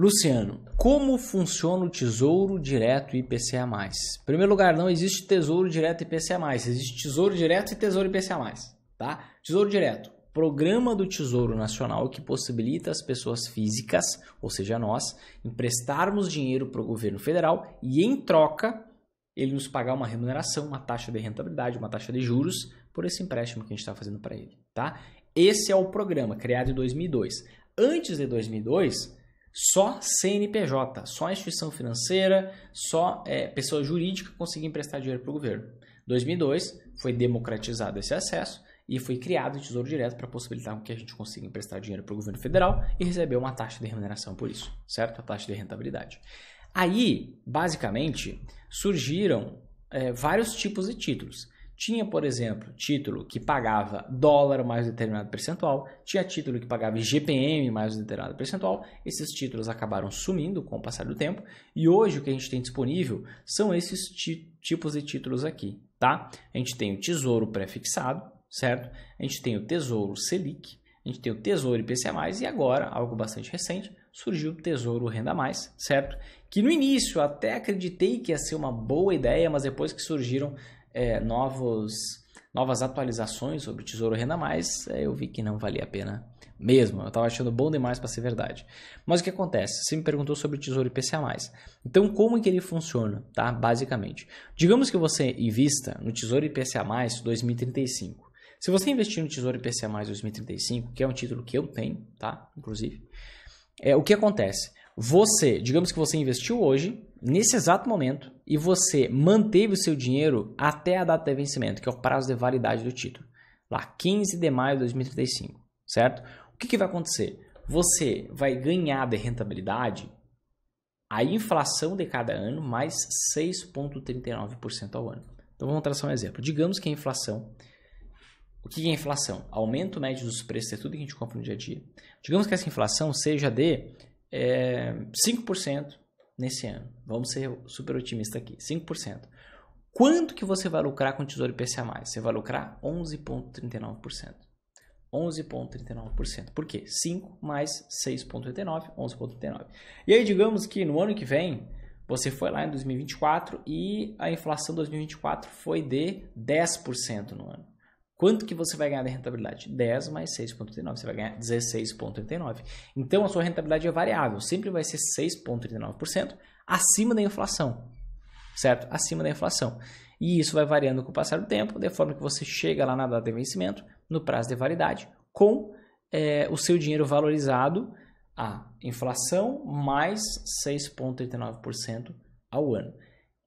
Luciano, como funciona o Tesouro Direto IPCA+. Em primeiro lugar, não existe Tesouro Direto IPCA+, existe Tesouro Direto e Tesouro IPCA+, tá? Tesouro Direto, programa do Tesouro Nacional que possibilita as pessoas físicas, ou seja, nós, emprestarmos dinheiro para o governo federal e em troca ele nos pagar uma remuneração, uma taxa de rentabilidade, uma taxa de juros por esse empréstimo que a gente está fazendo para ele, tá? Esse é o programa criado em 2002. Antes de 2002, só CNPJ, só instituição financeira, só é, pessoa jurídica conseguia emprestar dinheiro para o governo. 2002 foi democratizado esse acesso e foi criado o Tesouro Direto para possibilitar que a gente consiga emprestar dinheiro para o governo federal e receber uma taxa de remuneração por isso, certo? A taxa de rentabilidade. Aí, basicamente, surgiram é, vários tipos de títulos. Tinha, por exemplo, título que pagava dólar mais determinado percentual, tinha título que pagava GPM mais determinado percentual. Esses títulos acabaram sumindo com o passar do tempo e hoje o que a gente tem disponível são esses tipos de títulos aqui, tá? A gente tem o Tesouro pré-fixado, certo? A gente tem o Tesouro Selic, a gente tem o Tesouro IPCA+, e agora, algo bastante recente, surgiu o Tesouro Renda Mais, certo? Que no início até acreditei que ia ser uma boa ideia, mas depois que surgiram é, novos, novas atualizações sobre o Tesouro Renda Mais, é, eu vi que não valia a pena mesmo. Eu estava achando bom demais para ser verdade. Mas o que acontece? Você me perguntou sobre o Tesouro IPCA+. Então, como é que ele funciona, tá? Basicamente. Digamos que você invista no Tesouro IPCA+ 2035. Se você investir no Tesouro IPCA+ 2035, que é um título que eu tenho, tá? Inclusive, é o que acontece? Você, digamos que você investiu hoje, nesse exato momento e você manteve o seu dinheiro até a data de vencimento, que é o prazo de validade do título, lá 15 de maio de 2035, certo? O que, que vai acontecer? Você vai ganhar de rentabilidade a inflação de cada ano mais 6,39% ao ano. Então vamos traçar um exemplo. Digamos que a inflação. O que é inflação? Aumento médio dos preços, é tudo que a gente compra no dia a dia. Digamos que essa inflação seja de é, eh, 5% nesse ano. Vamos ser super otimista aqui, 5%. Quanto que você vai lucrar com o Tesouro IPCA+. Você vai lucrar 11,39%. 11,39%. Por quê? 5 mais 6,89, 11,39. E aí, digamos que no ano que vem, você foi lá em 2024 e a inflação 2024 foi de 10% no ano. Quanto que você vai ganhar de rentabilidade? 10 mais 6,39, você vai ganhar 16,39. Então a sua rentabilidade é variável, sempre vai ser 6,39% acima da inflação, certo? Acima da inflação. E isso vai variando com o passar do tempo, de forma que você chega lá na data de vencimento, no prazo de validade, com é, o seu dinheiro valorizado a inflação mais 6,39% ao ano.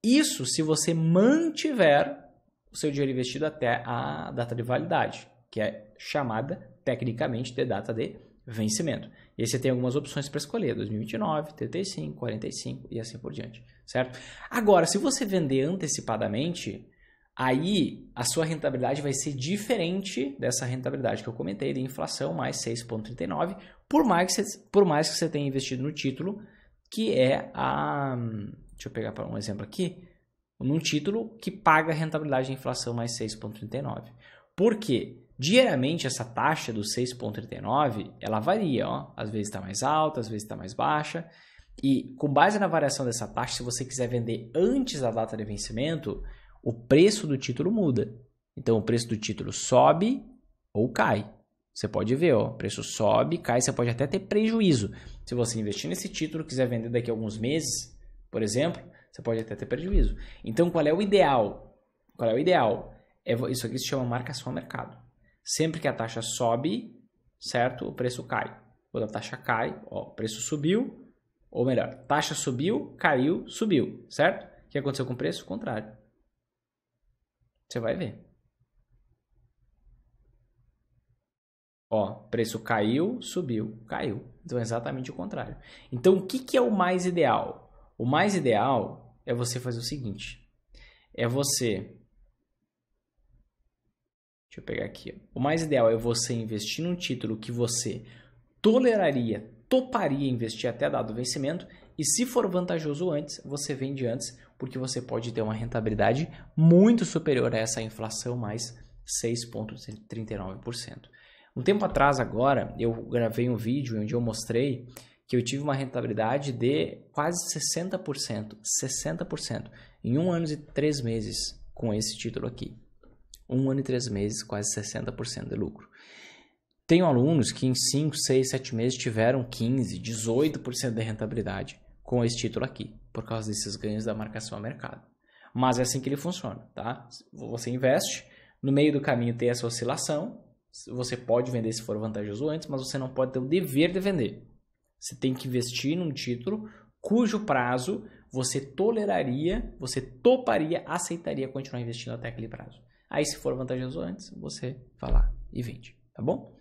Isso se você mantiver o seu dinheiro investido até a data de validade, que é chamada tecnicamente de data de vencimento. E aí você tem algumas opções para escolher, 2029, 35, 45 e assim por diante, certo? Agora, se você vender antecipadamente, aí a sua rentabilidade vai ser diferente dessa rentabilidade que eu comentei de inflação mais 6.39, por mais que você, por mais que você tenha investido no título, que é a, deixa eu pegar um exemplo aqui, num título que paga rentabilidade de inflação mais 6,39. Por quê? Diariamente essa taxa do 6,39 ela varia, ó. às vezes está mais alta, às vezes está mais baixa. E com base na variação dessa taxa, se você quiser vender antes da data de vencimento, o preço do título muda. Então o preço do título sobe ou cai. Você pode ver, ó, o preço sobe, cai, você pode até ter prejuízo. Se você investir nesse título, quiser vender daqui a alguns meses, por exemplo, você pode até ter prejuízo. Então, qual é o ideal? Qual é o ideal? É, isso aqui se chama marcação a mercado. Sempre que a taxa sobe, certo? O preço cai. Quando a taxa cai, ó, o preço subiu, ou melhor, taxa subiu, caiu, subiu, certo? O que aconteceu com o preço? O contrário. Você vai ver. Ó, preço caiu, subiu, caiu. Então é exatamente o contrário. Então o que, que é o mais ideal? O mais ideal é você fazer o seguinte: é você. Deixa eu pegar aqui. O mais ideal é você investir num título que você toleraria, toparia investir até dado vencimento, e se for vantajoso antes, você vende antes, porque você pode ter uma rentabilidade muito superior a essa inflação mais 6,39%. Um tempo atrás, agora, eu gravei um vídeo onde eu mostrei que eu tive uma rentabilidade de quase 60%. 60% em um ano e três meses com esse título aqui. Um ano e três meses, quase 60% de lucro. Tenho alunos que em 5, 6, 7 meses tiveram 15, 18% de rentabilidade com esse título aqui, por causa desses ganhos da marcação a mercado. Mas é assim que ele funciona, tá? Você investe, no meio do caminho tem essa oscilação, você pode vender se for vantajoso antes, mas você não pode ter o dever de vender. Você tem que investir num título cujo prazo você toleraria, você toparia, aceitaria continuar investindo até aquele prazo. Aí, se for vantajoso antes, você vai lá e vende, tá bom?